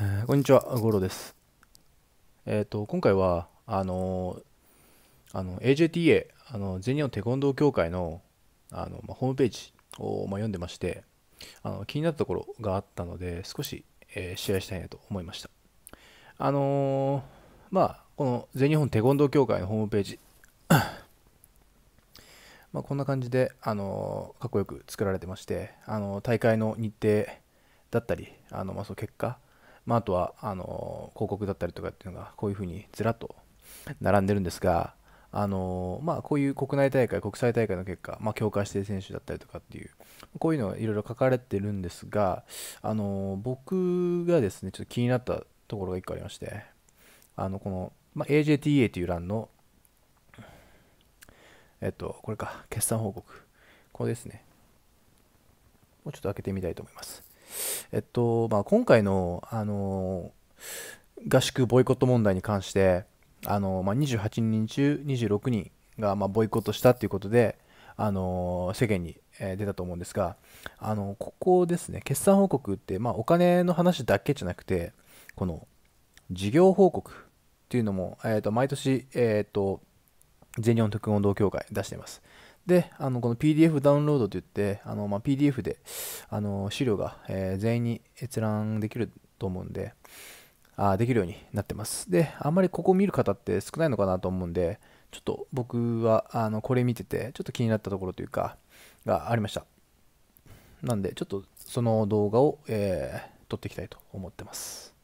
えー、こんにちは、ゴロです。えっ、ー、と、今回は、あのー、あの AJTA、あの全日本テコンドー協会のあの、まあ、ホームページを、まあ、読んでましてあの、気になったところがあったので、少し、えシェアしたいなと思いました。あのまあ、この全日本テコンドー協会のホームページ、まあ、こんな感じで、あのかっこよく作られてまして、あの大会の日程だったり、あのまあ、その結果、まあ、あとはあの広告だったりとかっていうのがこういうふうにずらっと並んでるんですが、あのまあ、こういう国内大会、国際大会の結果、まあ、強化指定選手だったりとかっていう、こういうのがいろいろ書かれてるんですが、あの僕がですね、ちょっと気になったところが1個ありまして、あのこの、まあ、AJTA という欄の、えっと、これか、決算報告、これですね、もうちょっと開けてみたいと思います。えっと、まあ、今回の、あの合宿ボイコット問題に関して、あのまあ、28人中26人が、まボイコットしたということで、あの世間に出たと思うんですが、あのここですね、決算報告って、まあ、お金の話だけじゃなくて、この事業報告っていうのも、えー、と毎年、えーと毎年えーと全日本特運動協会出しています。で、あのこの PDF ダウンロードといって、あのまあ、PDF であの資料が、えー、全員に閲覧できると思うんで、あできるようになってます。で、あんまりここ見る方って少ないのかなと思うんで、ちょっと僕はあのこれ見てて、ちょっと気になったところというか、がありました。なんで、ちょっとその動画を、えー、撮っていきたいと思ってます。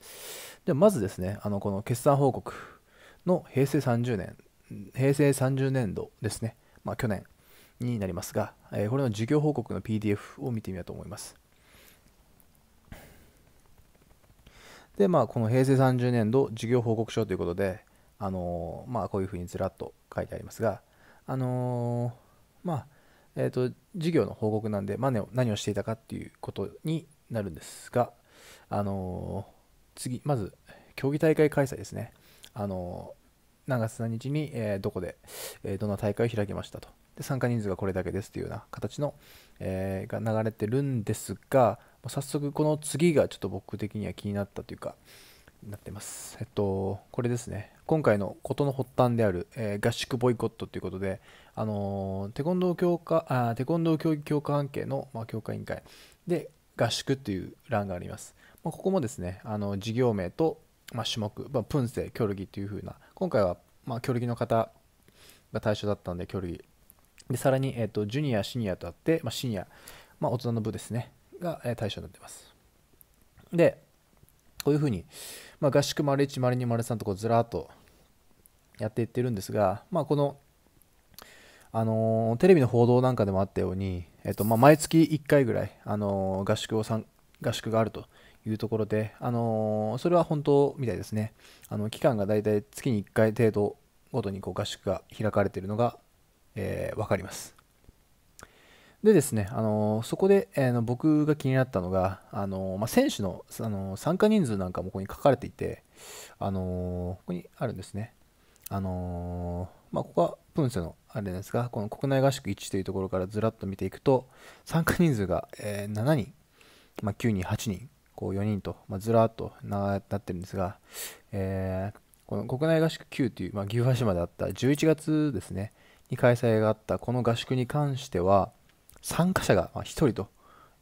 ではまずですね、あのこの決算報告の平成30年、平成30年度ですね、まあ、去年になりますが、えこれの授業報告の PDF を見てみようと思います。で、まあ、この平成30年度事業報告書ということで、あのー、まあ、こういうふうにずらっと書いてありますが、あのー、まあ、えっ、ー、と、事業の報告なんで、まあね、何をしていたかっていうことになるんですが、あの次、まず、競技大会開催ですね。あの何月何日に、えどこで、えどんな大会を開きましたと。で参加人数がこれだけですというような形の、えー、が流れてるんですが早速この次がちょっと僕的には気になったというかなってますえっとこれですね今回のことの発端である、えー、合宿ボイコットということであのー、テコンドー強化あテコンドー競技強化関係の、まあ、強化委員会で合宿という欄があります、まあ、ここもですねあの事業名と、まあ、種目、まあ、プンセ競技というふうな今回は、まあ、競技の方が対象だったので競技でさらに、えっと、ジュニア、シニアとあって、まあ、シニア、まあ、大人の部ですね、が、えー、対象になってます。で、こういうふうに、まあ、合宿丸1、丸2、丸3とこうずらっとやっていってるんですが、まあ、この、あのー、テレビの報道なんかでもあったように、えっとまあ、毎月1回ぐらい、あのー、合宿をさん合宿があるというところで、あのー、それは本当みたいですねあの期間が大体月に1回程度ごとにこう合宿が開かれているのがえ分かります。でですね、あのそこで、えー、の僕が気になったのが、あのまあ、選手の、あの参加人数なんかもここに書かれていて、あのここにあるんですね。あのまあ、ここはプンセのあれですが、この国内合宿1というところからずらっと見ていくと、参加人数が、え7人、まあ、9人、8人、こう4人と、まあ、ずらっとなってるんですが、えー、この国内合宿9という、まあ、牛橋まであった11月ですね、に開催があったこの合宿に関しては、参加者が1人と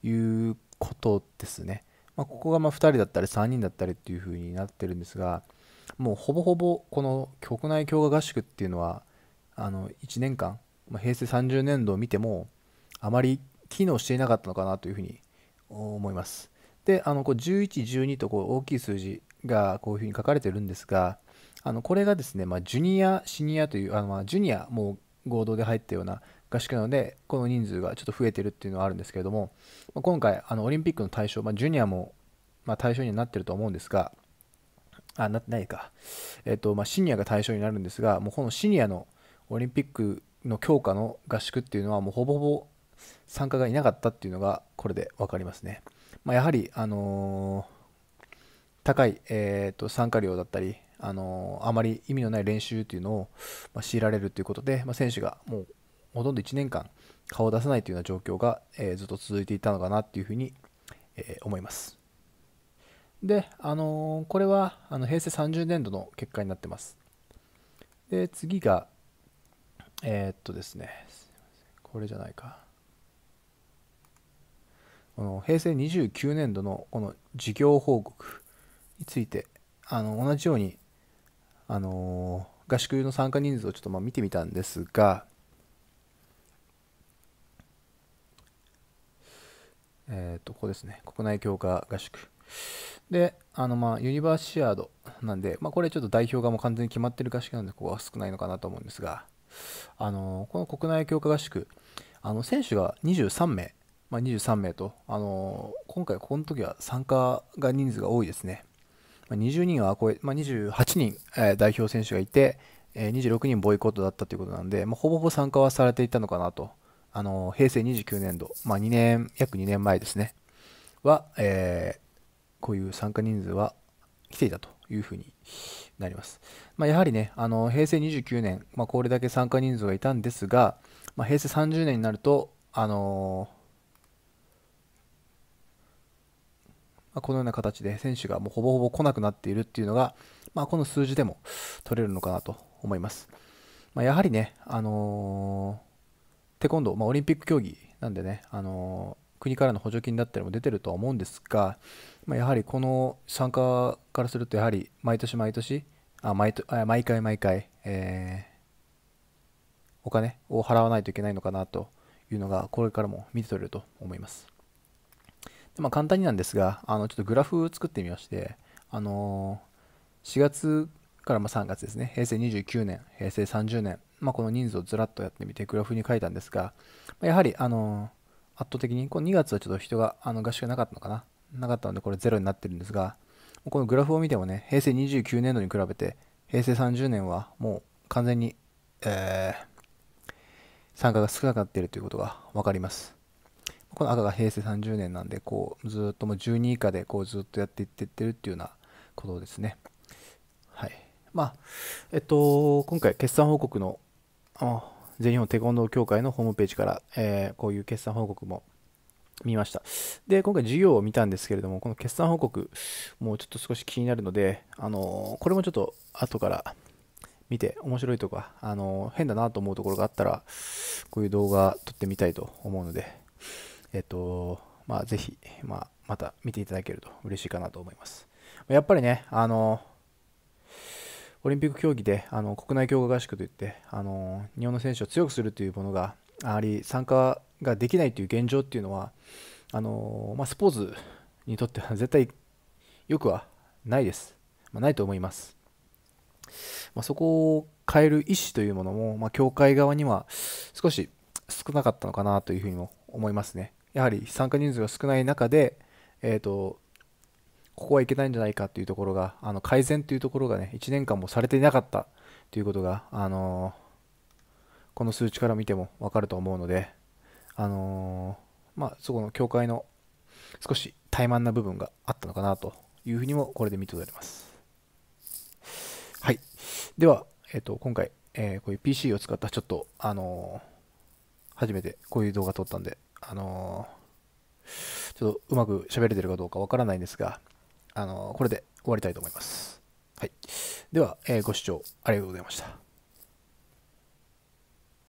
いうことですね。まあ、ここがま2人だったり3人だったりっていうふうになってるんですが、もうほぼほぼこの局内強化合宿っていうのは、あの1年間、ま平成30年度を見ても、あまり機能していなかったのかなというふうに思います。で、あのこう11、12とこう大きい数字がこういうふうに書かれてるんですが、あのこれがですね、まあ、ジュニア、シニアという、あのまジュニア、もう合同で入ったような合宿なのでこの人数がちょっと増えてるっていうのはあるんですけれども、まあ、今回あのオリンピックの対象、まあ、ジュニアも、まあ、対象になってると思うんですがあなってないか、えーとまあ、シニアが対象になるんですがもうこのシニアのオリンピックの強化の合宿っていうのはもうほぼほぼ参加がいなかったっていうのがこれで分かりますね、まあ、やはり、あのー、高い、えーと参加料だったりあのあまり意味のない練習というのを、ま強いられるということで、ま選手がもうほとんど1年間顔を出さないというような状況が、えずっと続いていたのかなというふうに、え思います。で、あのこれはあの平成30年度の結果になってます。で、次が、えー、っとですね、これじゃないか。この平成29年度のこの事業報告について、あの同じようにあの合宿の参加人数をちょっとまあ見てみたんですが、えー、と、ここですね。国内強化合宿。で、あの、まあ、ユニバーシアードなんで、まあ、これちょっと代表がもう完全に決まってる合宿なんで、ここは少ないのかなと思うんですが、あの、この国内強化合宿、あの、選手が23名、まあ、23名と、あの、今回この時は参加が人数が多いですね。20人は超え、まあ、28人、えー、代表選手がいて、えー、26人ボイコットだったということなんで、まあ、ほぼほぼ参加はされていたのかなと、あのー、平成29年度、まあ、2年約2年前ですね、は、えー、こういう参加人数は来ていたというふうになります。まあ、やはりね、あの平成29年、まあ、これだけ参加人数がいたんですが、まあ、平成30年になると、あのーまあ、このような形で選手がもうほぼほぼ来なくなっているっていうのが、まあ、この数字でも取れるのかなと思います。まあ、やはりね、あのー、テコンドー、まあ、オリンピック競技なんでね、あのー、国からの補助金だったりも出てるとは思うんですが、まあ、やはりこの参加からすると、やはり毎年毎年、あ毎毎回毎回、えー、お金を払わないといけないのかなというのが、これからも見て取れると思います。まあ、簡単になんですが、あのちょっとグラフを作ってみまして、あの4月からま3月ですね、平成29年、平成30年、まあ、この人数をずらっとやってみて、グラフに書いたんですが、やはり、あの圧倒的に、この2月はちょっと人が、あの合宿がなかったのかな、なかったので、これゼロになってるんですが、このグラフを見てもね、平成29年度に比べて、平成30年はもう完全に、えー、参加が少なくなっているということが分かります。この赤が平成30年なんで、こう、ずっともう12以下で、こう、ずっとやっていってってるっていうようなことですね。はい。まあ、えっと、今回、決算報告の、全日本テコンドー協会のホームページから、えー、こういう決算報告も見ました。で、今回授業を見たんですけれども、この決算報告、もうちょっと少し気になるので、あのこれもちょっと後から見て、面白いとか、あの変だなと思うところがあったら、こういう動画撮ってみたいと思うので、えっと、まあ、ぜひ、まあ、また見ていただけると嬉しいかなと思います。やっぱりね、あの、オリンピック競技であの国内強化合宿といってあの日本の選手を強くするというものがやはり参加ができないという現状っていうのはあの、まあ、スポーツにとっては 絶対よくはないです。まあ、ないと思います。まあ、そこを変える意思というものも、まあ、協会側には少し少なかったのかなというふうにも思いますね。やはり参加人数が少ない中で、えーと、ここはいけないんじゃないかというところがあの改善というところがね1年間もされていなかったということが、あのー、この数値から見ても分かると思うので、あのー、まあ、そこの協会の少し怠慢な部分があったのかなというふうにもこれで見て取れます。はい、では、えーと、今回、えー、こういう PC を使ったちょっと、あの初めてこういう動画撮ったんであのー、ちょっとうまく喋れてるかどうかわからないんですが、あのー、これで終わりたいと思います。はい。では、えー、ご視聴ありがとうございました。